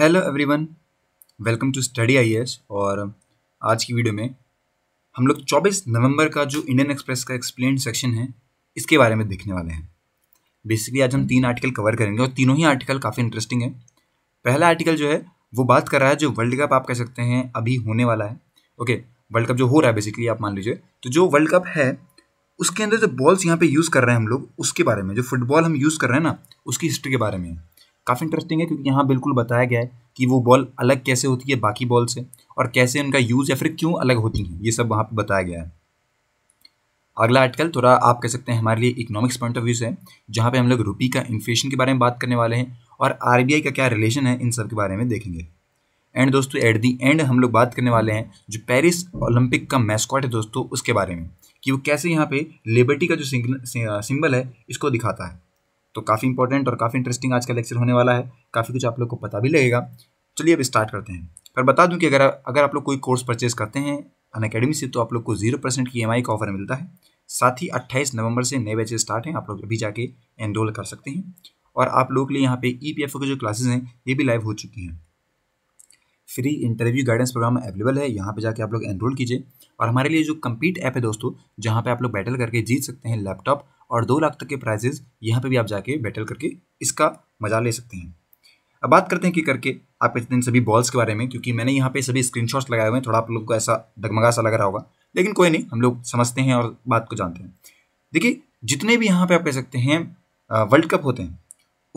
Hello everyone welcome to study I और आज की वीडियो में हम लोग 24 नवंबर का जो इंडियन एक्सप्रेस का एक्सप्लेन सेक्शन है इसके बारे में देखने वाले हैं बेसिकली आज हम तीन आर्टिकल कवर करेंगे और तीनों ही आर्टिकल काफ़ी इंटरेस्टिंग है पहला आर्टिकल जो है वो बात कर रहा है जो वर्ल्ड कप आप कह सकते हैं अभी होने वाला है ओके वर्ल्ड कप जो हो रहा है बेसिकली आप मान लीजिए तो जो वर्ल्ड कप है उसके अंदर जो बॉल्स यहाँ पे यूज़ कर रहे हैं हम लोग उसके बारे में जो फुटबॉल हम यूज़ कर रहे हैं ना उसकी हिस्ट्री के बारे में काफ़ी इंटरेस्टिंग है क्योंकि यहाँ बिल्कुल बताया गया है कि वो बॉल अलग कैसे होती है बाकी बॉल से और कैसे उनका यूज़ या फिर क्यों अलग होती हैं ये सब वहाँ पर बताया गया है अगला आर्टिकल थोड़ा आप कह सकते हैं हमारे लिए इकोनॉमिक्स पॉइंट ऑफ व्यू से जहाँ पे हम लोग रुपी का इन्फ्लेशन के बारे में बात करने वाले हैं और आर का क्या रिलेशन है इन सब के बारे में देखेंगे एंड दोस्तों एट दी एंड हम लोग बात करने वाले हैं जो पेरिस ओलंपिक का मैस्कॉट है दोस्तों उसके बारे में कि वो कैसे यहाँ पे लिबर्टी का जो सिंबल है इसको दिखाता है तो काफ़ी इंपॉर्टेंट और काफ़ी इंटरेस्टिंग आज का लेक्चर होने वाला है काफ़ी कुछ आप लोग को पता भी लगेगा चलिए अब स्टार्ट करते हैं पर बता दूं कि अगर अगर आप लोग कोई कोर्स परचेज करते हैं अन अकेडमी से तो आप लोग को जीरो परसेंट की ई का ऑफर मिलता है साथ ही अट्ठाईस नवंबर से नए बैचेज स्टार्ट हैं आप लोग अभी जाके एनरोल कर सकते हैं और आप लोग के लिए यहाँ पे ई पी एफ के जो क्लासेज हैं ये भी लाइव हो चुकी हैं free interview guidance programme available है यहाँ पे जाके आप लोग एनरोल कीजिए और हमारे लिए जो कम्पीट ऐप है दोस्तों जहाँ पे आप लोग बैटल करके जीत सकते हैं लैपटॉप और दो लाख तक के प्राइजेज यहाँ पे भी आप जाके बैटल करके इसका मजा ले सकते हैं अब बात करते हैं कि करके आप इन सभी बॉल्स के बारे में क्योंकि मैंने यहाँ पे सभी स्क्रीनशॉट्स लगाए हुए हैं थोड़ा आप लोग को ऐसा डगमगा सा लग रहा होगा लेकिन कोई नहीं हम लोग समझते हैं और बात को जानते हैं देखिए जितने भी यहाँ पे आप कह सकते हैं वर्ल्ड कप होते हैं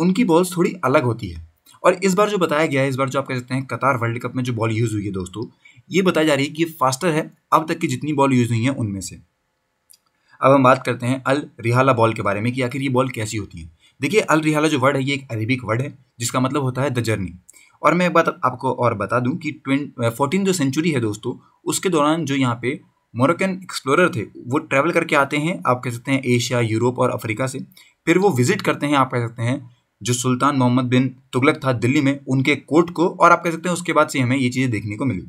उनकी बॉल्स थोड़ी अलग होती है और इस बार जो बताया गया है इस बार जो आप कह सकते हैं कतार वर्ल्ड कप में जो बॉल यूज़ हुई है दोस्तों ये बताई जा रही है कि ये फास्टर है अब तक की जितनी बॉल यूज़ हुई है उनमें से अब हम बात करते हैं अल रिहाला बॉल के बारे में कि आखिर ये बॉल कैसी होती है देखिए अल रिहाला जो वर्ड है ये एक अरेबिक वर्ड है जिसका मतलब होता है द जर्नी और मैं एक बात आपको और बता दूं कि ट्वें फोर्टीन जो सेंचुरी है दोस्तों उसके दौरान जो यहाँ पे मोरकन एक्सप्लोरर थे वो ट्रैवल करके आते हैं आप कह सकते हैं एशिया यूरोप और अफ्रीका से फिर वो विजिट करते हैं आप कह सकते हैं जो सुल्तान मोहम्मद बिन तुगलक था दिल्ली में उनके कोर्ट को और आप कह सकते हैं उसके बाद से हमें ये चीज़ें देखने को मिली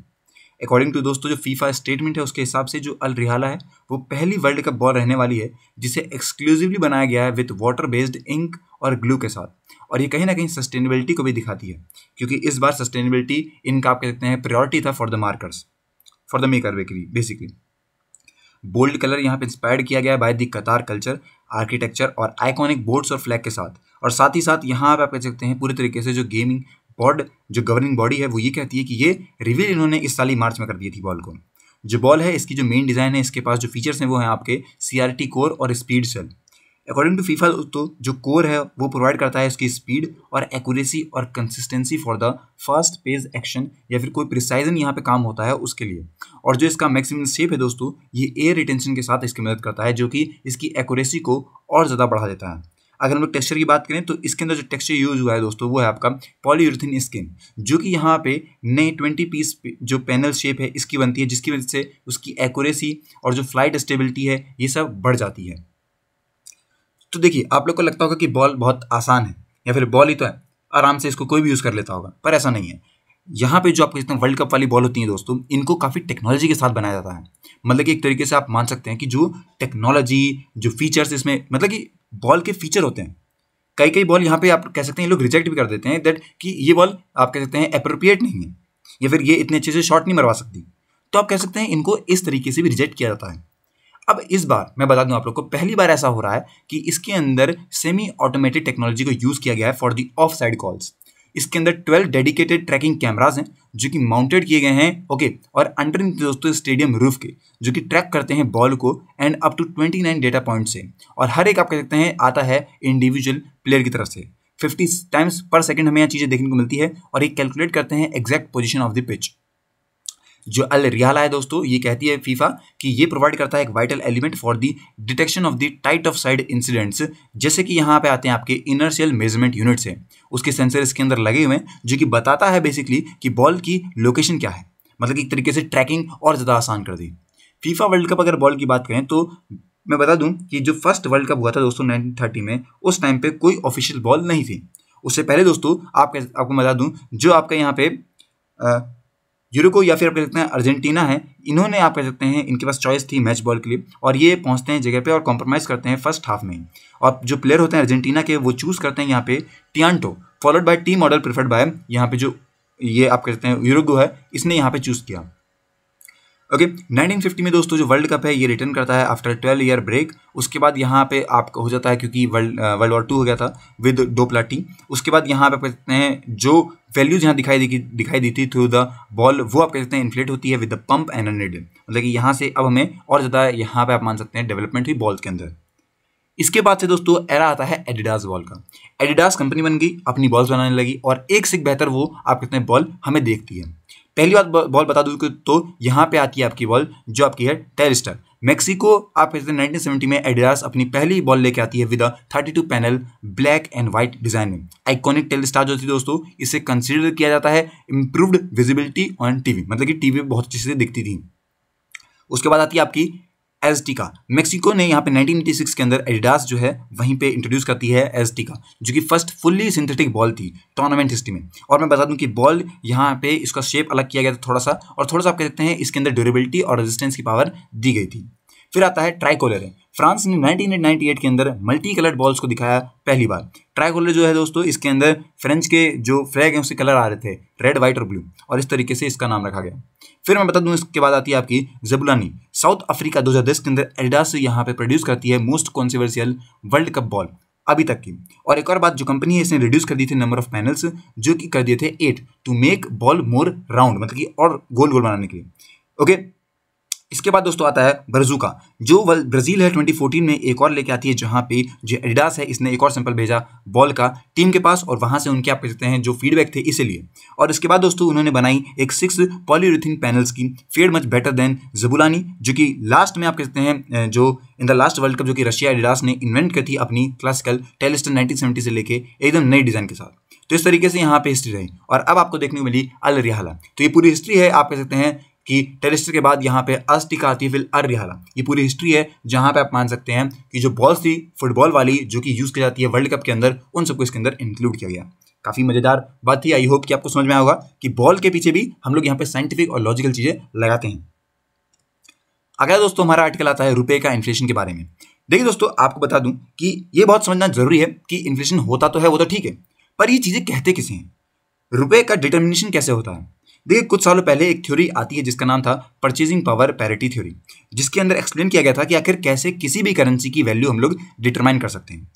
अकॉर्डिंग टू दोस्तों जो फीफा स्टेटमेंट है उसके हिसाब से जो अल रिहाला है वो पहली वर्ल्ड कप बॉल रहने वाली है जिसे एक्सक्लूसिवली बनाया गया है विथ वाटर बेस्ड इंक और ग्लू के साथ और ये कहीं ना कहीं सस्टेनेबिलिटी को भी दिखाती है क्योंकि इस बार सस्टेनेबिलिटी इनका आप कह सकते हैं प्रायोरिटी था for the markers for the maker bakery basically bold colour यहाँ पे इंस्पायर्ड किया गया है by the Qatar culture architecture और आइकॉनिक बोर्ड्स और फ्लैग के साथ और साथ ही साथ यहाँ आप कह सकते हैं पूरे तरीके से जो गेमिंग पॉड जो गवर्निंग बॉडी है वो ये कहती है कि ये रिवील इन्होंने इस साल ही मार्च में कर दी थी बॉल को जो बॉल है इसकी जो मेन डिज़ाइन है इसके पास जो फीचर्स हैं वो हैं आपके सी कोर और speed cell according to FIFA तो जो कोर है वो प्रोवाइड करता है इसकी स्पीड और एक्यूरेसी और consistency for the fast pace action या फिर कोई प्रिसाइजन यहाँ पे काम होता है उसके लिए और जो इसका मैक्सिमम सेप है दोस्तों ये एयर रिटेंशन के साथ इसकी मदद करता है जो कि इसकी एक्यूरेसी को और ज़्यादा बढ़ा देता है अगर हम लोग टेक्सचर की बात करें तो इसके अंदर जो टेक्सचर यूज हुआ है दोस्तों वो है आपका पॉलीयूरिथिन स्किन जो कि यहाँ पे नए ट्वेंटी पीस जो पैनल शेप है इसकी बनती है जिसकी वजह से उसकी एक्यूरेसी और जो फ्लाइट स्टेबिलिटी है ये सब बढ़ जाती है तो देखिए आप लोग को लगता होगा कि बॉल बहुत आसान है या फिर बॉल ही तो है आराम से इसको कोई भी यूज़ कर लेता होगा पर ऐसा नहीं है यहाँ पे जो आपको जितना वर्ल्ड कप वाली बॉल होती है दोस्तों इनको काफ़ी टेक्नोलॉजी के साथ बनाया जाता है मतलब कि एक तरीके से आप मान सकते हैं कि जो टेक्नोलॉजी जो फीचर्स इसमें मतलब कि बॉल के फीचर होते हैं कई कई बॉल यहाँ पे आप कह सकते हैं लोग रिजेक्ट भी कर देते हैं दैट कि ये बॉल आप कह सकते हैं अप्रोप्रिएट नहीं है या फिर ये इतने अच्छे से शॉट नहीं मरवा सकती तो आप कह सकते हैं इनको इस तरीके से भी रिजेक्ट किया जाता है अब इस बार मैं बता दूं आप लोग को पहली बार ऐसा हो रहा है कि इसके अंदर सेमी ऑटोमेटिक टेक्नोलॉजी को यूज़ किया गया है for the off side calls इसके अंदर ट्वेल्व डेडिकेटेड ट्रैकिंग कैमराज हैं जो कि माउंटेड किए गए हैं ओके और अंडर दोस्तों स्टेडियम रूफ के जो कि ट्रैक करते हैं बॉल को and up to twenty nine data point से और हर एक आप कह सकते हैं आता है इंडिविजुअल प्लेयर की तरफ से फिफ्टी टाइम्स पर सेकेंड हमें यहाँ चीज़ें देखने को मिलती है और ये कैलकुलेट करते हैं exact position of the pitch जो अल रियाला है दोस्तों ये कहती है फीफा कि ये प्रोवाइड करता है एक vital element for the detection of the tight off side incidents जैसे कि यहाँ पे आते हैं आपके इनर्शियल मेजरमेंट यूनिट्स हैं उसके सेंसर इसके अंदर लगे हुए हैं जो कि बताता है बेसिकली कि बॉल की लोकेशन क्या है मतलब एक तरीके से ट्रैकिंग और ज़्यादा आसान कर दी फीफा वर्ल्ड कप अगर बॉल की बात करें तो मैं बता दूँ कि जो फर्स्ट वर्ल्ड कप हुआ था दोस्तों नाइनटीन में उस टाइम पर कोई ऑफिशियल बॉल नहीं थी उससे पहले दोस्तों आपके आपको बता दूँ जो आपका यहाँ पे यूरोको या फिर आप कह सकते हैं अर्जेंटीना है इन्होंने आप कह सकते हैं इनके पास चॉइस थी मैच बॉल के लिए और ये पहुंचते हैं जगह पे और कॉम्प्रोमाइज़ करते हैं फर्स्ट हाफ में और जो प्लेयर होते हैं अर्जेंटीना के वो चूज़ करते हैं यहाँ पे टियांटो followed by T model preferred by यहाँ पे जो ये आप कह सकते हैं यूरोगो है इसने यहाँ पे चूज़ किया ओके okay, 1950 में दोस्तों जो वर्ल्ड कप है ये रिटर्न करता है आफ्टर 12 ईयर ब्रेक उसके बाद यहाँ पे आपका हो जाता है क्योंकि वर्ल्ड वर्ल्ड वॉर टू हो गया था विद डोपला उसके बाद यहाँ पे कहते हैं जो वैल्यूज यहाँ दिखाई दी दिखाई देती थ्रू द बॉल वो आप कह सकते हैं इन्फ्लेट होती है विद द पंप एंड एनिड मतलब कि यहाँ से अब हमें और ज़्यादा यहाँ पर आप मान सकते हैं डेवलपमेंट हुई बॉल के अंदर इसके बाद से दोस्तों एरा आता है एडिडास बॉल का एडिडास कंपनी बन गई अपनी बॉल्स बनाने लगी और एक से बेहतर वो आप कहते हैं बॉल हमें देखती है पहली बात बॉल बता कि तो यहाँ पे आती है आपकी बॉल जो आपकी है टेरिस्टर मेक्सिको आप नाइनटीन सेवेंटी में एडिडास अपनी पहली बॉल लेके आती है with a 32 panel black and white design में आइकॉनिक स्टार जो थी दोस्तों इसे कंसीडर किया जाता है इम्प्रूव्ड विजिबिलिटी ऑन टीवी मतलब कि टीवी बहुत अच्छे से दिखती थी उसके बाद आती है आपकी एस का मेक्सिको ने यहाँ पे 1986 के अंदर एडिडास जो है वहीं पे इंट्रोड्यूस करती है एस का जो कि फर्स्ट फुल्ली सिंथेटिक बॉल थी टूर्नामेंट हिस्ट्री में और मैं बता दूं कि बॉल यहाँ पे इसका शेप अलग किया गया था थोड़ा सा और थोड़ा सा आप कह सकते हैं इसके अंदर ड्यूरेबिलिटी और रेजिस्टेंस की पावर दी गई थी फिर आता है ट्राइकोलर फ्रांस ने 1998 के अंदर मल्टी कलर्ड बॉल्स को दिखाया पहली बार ट्राइकोलर जो है दोस्तों इसके अंदर फ्रेंच के जो फ्लैग हैं उसके कलर आ रहे थे रेड व्हाइट और ब्लू और इस तरीके से इसका नाम रखा गया फिर मैं बता दूं इसके बाद आती है आपकी जबुलानी साउथ अफ्रीका 2010 के अंदर एडिडास यहाँ पे प्रोड्यूस करती है most controversial world cup ball अभी तक की और एक और बात जो कंपनी है इसने रिड्यूस कर दी थी नंबर ऑफ पैनल्स जो कि कर दिए थे eight to make ball more round मतलब कि और गोल गोल बनाने के लिए ओके इसके बाद दोस्तों आता है ब्रजुका जो ब्राज़ील है 2014 में एक और लेके आती है जहाँ पे जो एडिडास है इसने एक और सैंपल भेजा बॉल का टीम के पास और वहाँ से उनके आप कह सकते हैं जो फीडबैक थे इसीलिए और इसके बाद दोस्तों उन्होंने बनाई एक सिक्स पॉलीरिथिन पैनल्स की फेड मच बेटर देन जबुलानी जो कि लास्ट में आप कह सकते हैं जो in the last world cup जो कि रशिया एडिडास ने इन्वेंट की थी अपनी क्लासिकल टेलिस्टन नाइनटीन से लेकर एकदम नई डिज़ाइन के साथ तो इस तरीके से यहाँ पे हिस्ट्री रही और अब आपको देखने को मिली अल रिहाला तो ये पूरी हिस्ट्री है आप कह सकते हैं कि टेरिस्टर के बाद यहाँ पे अस्टिकाती फिल अर रिहाला ये पूरी हिस्ट्री है जहाँ पे आप मान सकते हैं कि जो बॉल्स थी फुटबॉल वाली जो कि यूज़ की जाती है वर्ल्ड कप के अंदर उन सबको इसके अंदर इंक्लूड किया गया काफ़ी मज़ेदार बात थी आई होप कि आपको समझ में आएगा कि बॉल के पीछे भी हम लोग यहाँ पर साइंटिफिक और लॉजिकल चीज़ें लगाते हैं अगला दोस्तों हमारा आर्टिकल आता है रुपये का इन्फ्लेशन के बारे में देखिए दोस्तों आपको बता दूँ कि ये बहुत समझना जरूरी है कि इन्फ्लेशन होता तो है वो तो ठीक है पर ये चीज़ें कहते किसे हैं रुपये का डिटर्मिनेशन कैसे होता है देखिए कुछ सालों पहले एक थ्योरी आती है जिसका नाम था परचेजिंग पावर पैरिटी थ्योरी जिसके अंदर एक्सप्लेन किया गया था कि आखिर कैसे किसी भी करेंसी की वैल्यू हम लोग डिटरमाइन कर सकते हैं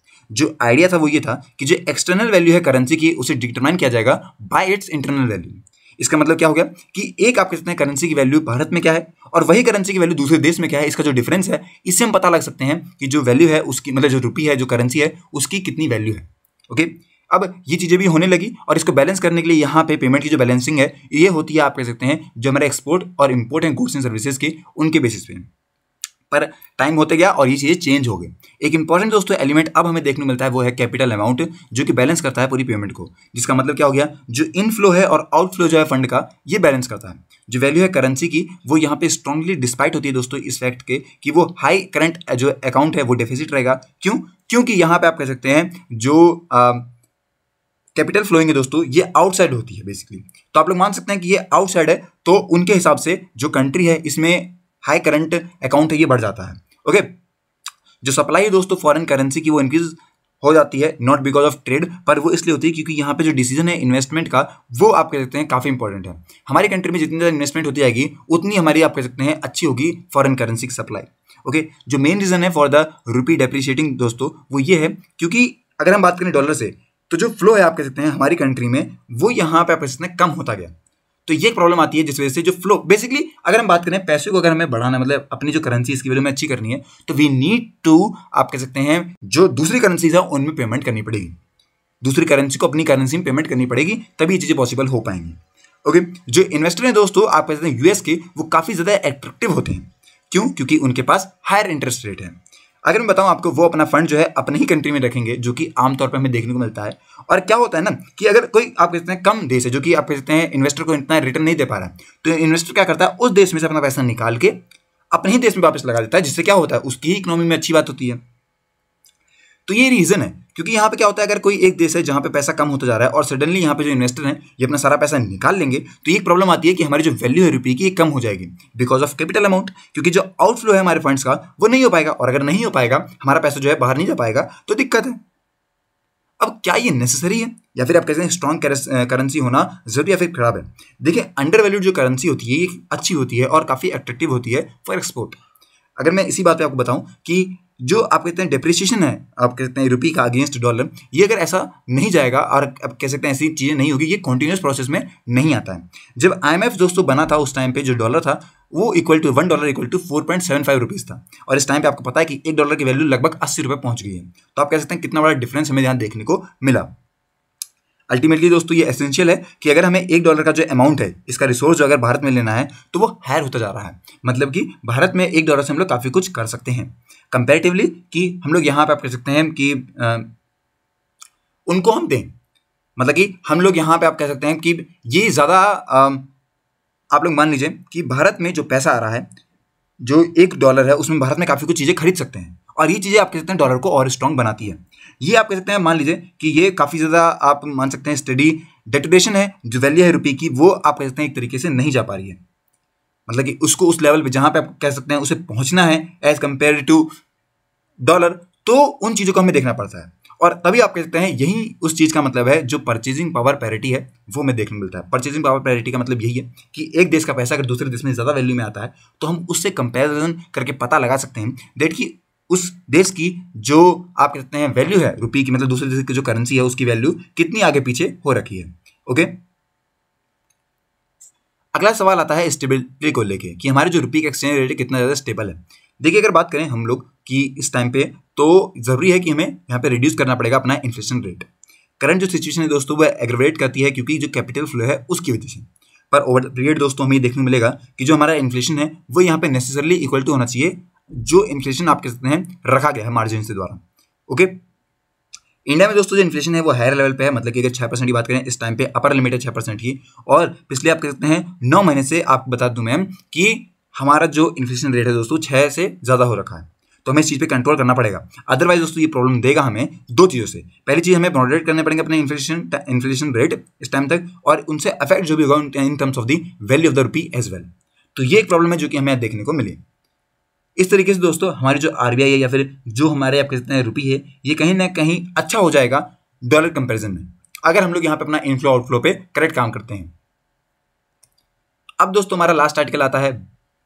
जो आइडिया था वो ये था कि जो एक्सटर्नल वैल्यू है करेंसी की उसे डिटरमाइन किया जाएगा बाय इट्स इंटरनल वैल्यू इसका मतलब क्या हो गया कि एक आप कह सकते हैं करेंसी की वैल्यू भारत में क्या है और वही करेंसी की वैल्यू दूसरे देश में क्या है इसका जो डिफरेंस है इससे हम पता लग सकते हैं कि जो वैल्यू है उसकी मतलब जो रुपी है जो करेंसी है उसकी कितनी वैल्यू है ओके अब ये चीज़ें भी होने लगी और इसको बैलेंस करने के लिए यहाँ पे पेमेंट की जो बैलेंसिंग है ये होती है आप कह सकते हैं जो हमारे एक्सपोर्ट और इम्पोर्ट हैं गुड्स एंड सर्विसेज के उनके बेसिस पे पर टाइम होते गया और ये चीज़ें चेंज हो गई एक इंपॉर्टेंट दोस्तों एलिमेंट अब हमें देखने मिलता है वो है कैपिटल अमाउंट जो कि बैलेंस करता है पूरी पेमेंट को जिसका मतलब क्या हो गया जो इनफ्लो है और आउटफ्लो जो है फंड का ये बैलेंस करता है जो वैल्यू है करेंसी की वो यहाँ पे स्ट्रांगली डिस्पाइट होती है दोस्तों इस फैक्ट के कि वो हाई करंट जो अकाउंट है वो डेफिसिट रहेगा क्यों क्योंकि यहाँ पर आप कह सकते हैं जो आ, कैपिटल फ्लोइंग है दोस्तों ये आउटसाइड होती है बेसिकली तो आप लोग मान सकते हैं कि ये आउटसाइड है तो उनके हिसाब से जो कंट्री है इसमें हाई करंट अकाउंट है ये बढ़ जाता है ओके जो सप्लाई है दोस्तों फॉरेन करेंसी की वो इंक्रीज हो जाती है नॉट बिकॉज ऑफ ट्रेड पर वो इसलिए होती है क्योंकि यहाँ पे जो डिसीजन है इन्वेस्टमेंट का वो आप कह सकते हैं काफ़ी इंपॉर्टेंट है हमारी कंट्री में जितनी ज़्यादा इन्वेस्टमेंट होती जाएगी उतनी हमारी आप कह सकते हैं अच्छी होगी फॉरेन करेंसी की सप्लाई ओके जो मेन रीज़न है फॉर द रुपी डेप्रिशिएटिंग दोस्तों वो ये है क्योंकि अगर हम बात करें डॉलर से तो जो फ्लो है आप कह सकते हैं हमारी कंट्री में वो यहाँ पे आप कह सकते हैं कम होता गया तो ये एक प्रॉब्लम आती है जिस वजह से जो फ्लो बेसिकली अगर हम बात करें पैसे को अगर हमें बढ़ाना मतलब अपनी जो करेंसी इसकी वैल्यू में अच्छी करनी है तो वी नीड टू आप कह सकते हैं जो दूसरी करेंसीज है उनमें पेमेंट करनी पड़ेगी दूसरी करेंसी को अपनी करेंसी में पेमेंट करनी पड़ेगी तभी ये चीज़ें पॉसिबल हो पाएंगी ओके जो इन्वेस्टर हैं दोस्तों आप कह सकते हैं यूएस के वो काफ़ी ज़्यादा एट्रेक्टिव होते हैं क्यों क्योंकि उनके पास हायर इंटरेस्ट रेट है अगर मैं बताऊं आपको वो अपना फंड जो है अपने ही कंट्री में रखेंगे जो कि आमतौर पर हमें देखने को मिलता है और क्या होता है ना कि अगर कोई आप कहते हैं कम देश है जो कि आप कहते हैं इन्वेस्टर को इतना रिटर्न नहीं दे पा रहा तो इन्वेस्टर क्या करता है उस देश में से अपना पैसा निकाल के अपने ही देश में वापस लगा देता है जिससे क्या होता है उसकी ही इकोनॉमी में अच्छी बात होती है तो ये रीज़न है क्योंकि यहाँ पे क्या होता है अगर कोई एक देश है जहाँ पे पैसा कम होता जा रहा है और सडनली यहाँ पे जो इन्वेस्टर हैं ये अपना सारा पैसा निकाल लेंगे तो एक प्रॉब्लम आती है कि हमारी जो वैल्यू है रुपये की ये कम हो जाएगी बिकॉज ऑफ कैपिटल अमाउंट क्योंकि जो आउटफ्लो है हमारे फंड्स का वो नहीं हो पाएगा और अगर नहीं हो पाएगा हमारा पैसा जो है बाहर नहीं जा पाएगा तो दिक्कत है अब क्या ये नेसेसरी है या फिर आप कहते हैं स्ट्रॉन्ग करेंसी होना जरूरी या फिर खराब है देखिए अंडर वैल्यूड जो करेंसी होती है ये अच्छी होती है और काफ़ी अट्रैक्टिव होती है फॉर एक्सपोर्ट अगर मैं इसी बात पे आपको बताऊं कि जो आप कहते हैं डिप्रिसिएशन है आप कहते हैं रुपी का अगेंस्ट डॉलर ये अगर ऐसा नहीं जाएगा और आप कह सकते हैं ऐसी चीज़ें नहीं होगी ये कॉन्टिन्यूस प्रोसेस में नहीं आता है जब आईएमएफ दोस्तों बना था उस टाइम पे जो डॉलर था वो equal to one dollar equal to four point seven five rupees था और इस टाइम पे आपको पता है कि एक डॉलर की वैल्यू लगभग अस्सी रुपये पहुंच गई है तो आप कह सकते हैं कितना बड़ा डिफरेंस हमें यहाँ देखने को मिला अल्टीमेटली दोस्तों ये एसेंशियल है कि अगर हमें एक डॉलर का जो अमाउंट है इसका रिसोर्स जो अगर भारत में लेना है तो वो हायर होता जा रहा है मतलब कि भारत में एक डॉलर से हम लोग काफ़ी कुछ कर सकते हैं कंपेरेटिवली कि हम लोग यहाँ पर आप कह सकते हैं कि आ, उनको हम दें मतलब कि हम लोग यहाँ पर आप कह सकते हैं कि ये ज़्यादा आप लोग मान लीजिए कि भारत में जो पैसा आ रहा है जो एक डॉलर है उसमें भारत में काफ़ी कुछ चीज़ें खरीद सकते हैं और ये चीज़ें आप कह सकते हैं डॉलर को और स्ट्रॉन्ग बनाती है ये आप कह सकते हैं मान लीजिए कि ये काफ़ी ज़्यादा आप मान सकते हैं स्टडी डेटोडेशन है जो वैल्यू है रुपये की वो आप कह सकते हैं एक तरीके से नहीं जा पा रही है मतलब कि उसको उस लेवल पे जहाँ पे आप कह सकते हैं उसे पहुँचना है एज कम्पेयर टू डॉलर तो उन चीज़ों को हमें देखना पड़ता है और तभी आप कह सकते हैं यही उस चीज़ का मतलब है जो परचेजिंग पावर पैरिटी है वो हमें देखने मिलता है परचेजिंग पावर पैरिटी का मतलब यही है कि एक देश का पैसा अगर दूसरे देश में ज़्यादा वैल्यू में आता है तो हम उससे कंपैरिजन करके पता लगा सकते हैं डेट कि उस देश की जो आप कहते हैं वैल्यू है रुपी की मतलब दूसरे देश की जो करेंसी है उसकी वैल्यू कितनी आगे पीछे हो रखी है ओके अगला सवाल आता है स्टेबिलिटी को लेके कि हमारे जो रुपी का एक्सचेंज रेट है कितना ज़्यादा स्टेबल है देखिए अगर बात करें हम लोग कि इस टाइम पे तो ज़रूरी है कि हमें यहाँ पे रिड्यूस करना पड़ेगा अपना इन्फ्लेशन रेट करंट जो सिचुएशन है दोस्तों वह एग्रवेट करती है क्योंकि जो कैपिटल फ्लो है उसकी वजह से पर ओवर पीरियड दोस्तों हमें देखने मिलेगा कि जो हमारा इन्फ्लेशन है वो यहाँ पे नेसेसरली इक्वल टू होना चाहिए जो इन्फ्लेशन आप कह सकते हैं रखा गया है मार्जिन के द्वारा ओके इंडिया में दोस्तों जो इन्फ्लेशन है वो हायर लेवल पे है मतलब कि अगर छह परसेंट की बात करें इस टाइम पे अपर लिमिट है छह परसेंट की और पिछले आप कह सकते हैं नौ महीने से आप बता दूं मैम कि हमारा जो इन्फ्लेशन रेट है दोस्तों छह से ज़्यादा हो रखा है तो हमें इस चीज़ पे कंट्रोल करना पड़ेगा अदरवाइज दोस्तों ये प्रॉब्लम देगा हमें दो चीज़ों से पहली चीज़ हमें मॉडरेट करने पड़ेंगे अपने इन्फ्लेशन इन्फ्लेशन रेट इस टाइम तक और उनसे अफेक्ट जो भी होगा in terms of the value of the rupee as well तो ये एक प्रॉब्लम है जो कि हमें देखने को मिली इस तरीके से दोस्तों हमारी जो आर है या फिर जो हमारे आप कहते हैं रुपी है ये कहीं ना कहीं अच्छा हो जाएगा डॉलर कंपेरिजन में अगर हम लोग यहाँ पे अपना इनफ्लो आउटफ्लो पे करेक्ट काम करते हैं अब दोस्तों हमारा लास्ट आर्टिकल आता है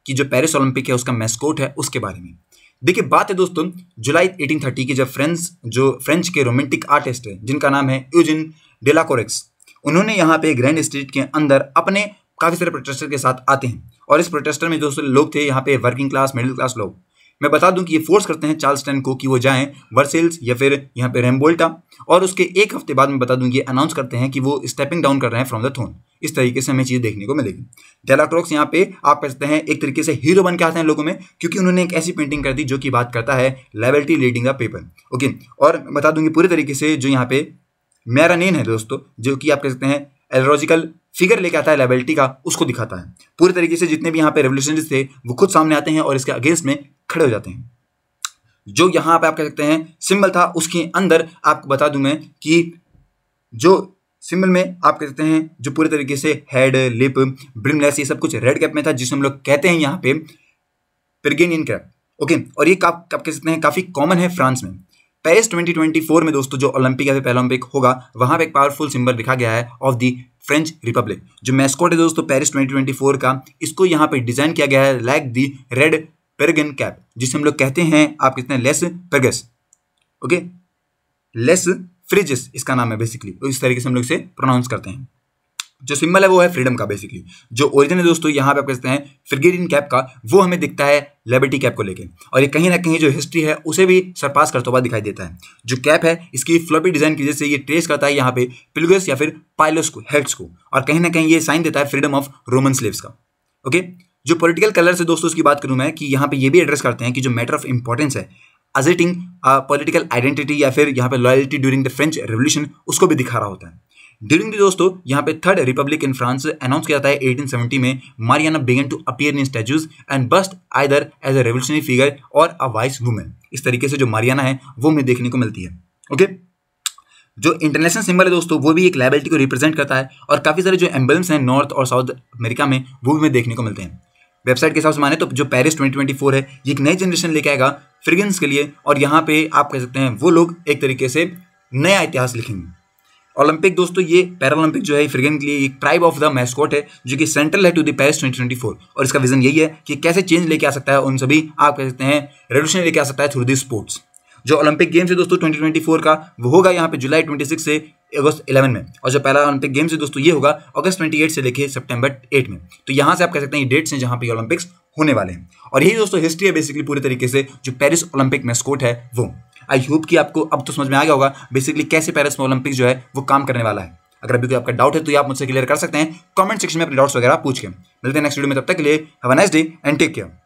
कि जो पेरिस ओलंपिक है उसका मैस्कोट है उसके बारे में देखिए बात है दोस्तों जुलाई 1830 की जब फ्रेंच जो फ्रेंच के रोमांटिक आर्टिस्ट हैं जिनका नाम है यूजिन डेलाकोरेक्स उन्होंने यहाँ पे ग्रैंड स्ट्रीट के अंदर अपने काफ़ी सारे प्रोटेस्टर के साथ आते हैं और इस प्रोटेस्टर में जो लोग थे यहाँ पे वर्किंग क्लास मिडिल क्लास लोग मैं बता दूं कि ये फोर्स करते हैं चार्ल्स टेन को कि वो जाएं वर्सेल्स या फिर यहाँ पे रेमबोल्टा और उसके एक हफ्ते बाद मैं बता दूं ये अनाउंस करते हैं कि वो स्टेपिंग डाउन कर रहे हैं फ्रॉम द थोन इस तरीके से हमें चीज़ देखने को मिलेगी डेलाक्रॉक्स यहाँ पे आप कह सकते हैं एक तरीके से हीरो बन के आते हैं लोगों में क्योंकि उन्होंने एक ऐसी पेंटिंग कर दी जो कि बात करता है लेवल्टी लीडिंग द पेपर ओके और बता दूंगी पूरे तरीके से जो यहाँ पे मैरानेन है दोस्तों जो कि आप कह सकते हैं एलोलॉजिकल फिगर लेके आता है लाइबिलिटी का उसको दिखाता है पूरी तरीके से जितने भी यहाँ पे रेवल्यूशन थे वो खुद सामने आते हैं और इसके अगेंस्ट में खड़े हो जाते हैं जो यहाँ पे आप कह सकते हैं सिंबल था उसके अंदर आपको बता दूं मैं कि जो सिंबल में आप कह सकते हैं जो पूरे तरीके से हेड लिप ब्रिमलेस ये सब कुछ रेड कैप में था जिसे हम लोग कहते हैं यहाँ पे पिर्गेनियन कैप ओके और ये आप कह सकते हैं काफ़ी कॉमन है फ्रांस में पेरिस 2024 में दोस्तों जो ओलंपिक या फिर पैरोलंपिक होगा वहां पे एक पावरफुल सिंबल लिखा गया है ऑफ दी फ्रेंच रिपब्लिक जो मैस्कॉट है दोस्तों पेरिस 2024 का इसको यहां पे डिजाइन किया गया है like the red Phrygian cap जिसे हम लोग कहते हैं आप कितने Les Phryges okay Les Phryges इसका नाम है बेसिकली तो इस तरीके से हम लोग इसे प्रोनाउंस करते हैं जो सिंबल है वो है फ्रीडम का बेसिकली जो ओरिजिन है दोस्तों यहाँ पे आप कहते हैं फ्रिगेरियन कैप का वो हमें दिखता है लेबर्टी कैप को लेकर और ये कहीं ना कहीं जो हिस्ट्री है उसे भी सरपास करते हुआ दिखाई देता है जो कैप है इसकी फ्लॉपी डिजाइन की वजह से ये ट्रेस करता है यहाँ पे पिलगस या फिर पायलस को हेड्स को और कहीं ना कहीं ये साइन देता है फ्रीडम ऑफ रोमन स्लेव्स का ओके जो पोलिटिकल कलर से दोस्तों उसकी बात करूँ मैं कि यहाँ पे ये भी एड्रेस करते हैं कि जो मैटर ऑफ इंपॉर्टेंस है अजेटिंग पोलिटिकल आइडेंटिटी या फिर यहाँ पे loyalty during the French revolution उसको भी दिखा रहा होता है ड्यूरिंग द दोस्तों यहाँ पे third republic in France announce किया जाता है 1870 में Marianne began to appear in statues and bust either as a revolutionary figure or a vice women इस तरीके से जो मारियाना है वो हमें देखने को मिलती है ओके okay? जो इंटरनेशनल सिंबल है दोस्तों वो भी एक लाइबिलिटी को रिप्रेजेंट करता है और काफ़ी सारे जो एम्बुलेंस हैं नॉर्थ और साउथ अमेरिका में वो भी हमें देखने को मिलते हैं वेबसाइट के हिसाब से माने तो जो पेरिस 2024 है ये एक नई जनरेशन लेके आएगा फ्रिगेंस के लिए और यहाँ पे आप कह सकते हैं वो लोग एक तरीके से नया इतिहास लिखेंगे ओलंपिक दोस्तों ये पैरालंपिक जो है फिरगन के लिए एक ट्राइब ऑफ द मैस्कॉट है जो कि सेंट्रल है टू द पेरिस 2024 और इसका विजन यही है कि कैसे चेंज लेके आ सकता है उन सभी आप कह सकते हैं रेवोल्यूशन लेके आ सकता है थ्रू दी स्पोर्ट्स जो ओलंपिक गेम्स है दोस्तों 2024 का वो होगा यहाँ पे जुलाई 26 से अगस्त 11 में और जो पहला ओलंपिक गेम्स है दोस्तों ये होगा अगस्त 28 से लेके सितंबर 8 में तो यहाँ से आप कह सकते हैं ये डेट्स हैं जहाँ पे ओलंपिक्स होने वाले हैं और यही दोस्तों हिस्ट्री है बेसिकली पूरे तरीके से जो पेरिस ओलंपिक मैस्कोट है वो आई होप कि आपको अब तो समझ में आ गया होगा बेसिकली कैसे पैरिस में ओलंपिक जो है वो काम करने वाला है अगर अभी कोई आपका डाउट है तो आप मुझसे क्लियर कर सकते हैं कमेंट सेक्शन में अपने डाउट्स वगैरह पूछ के मिलते हैं नेक्स्ट वीडियो में तब तक के लिए have a nice day and take care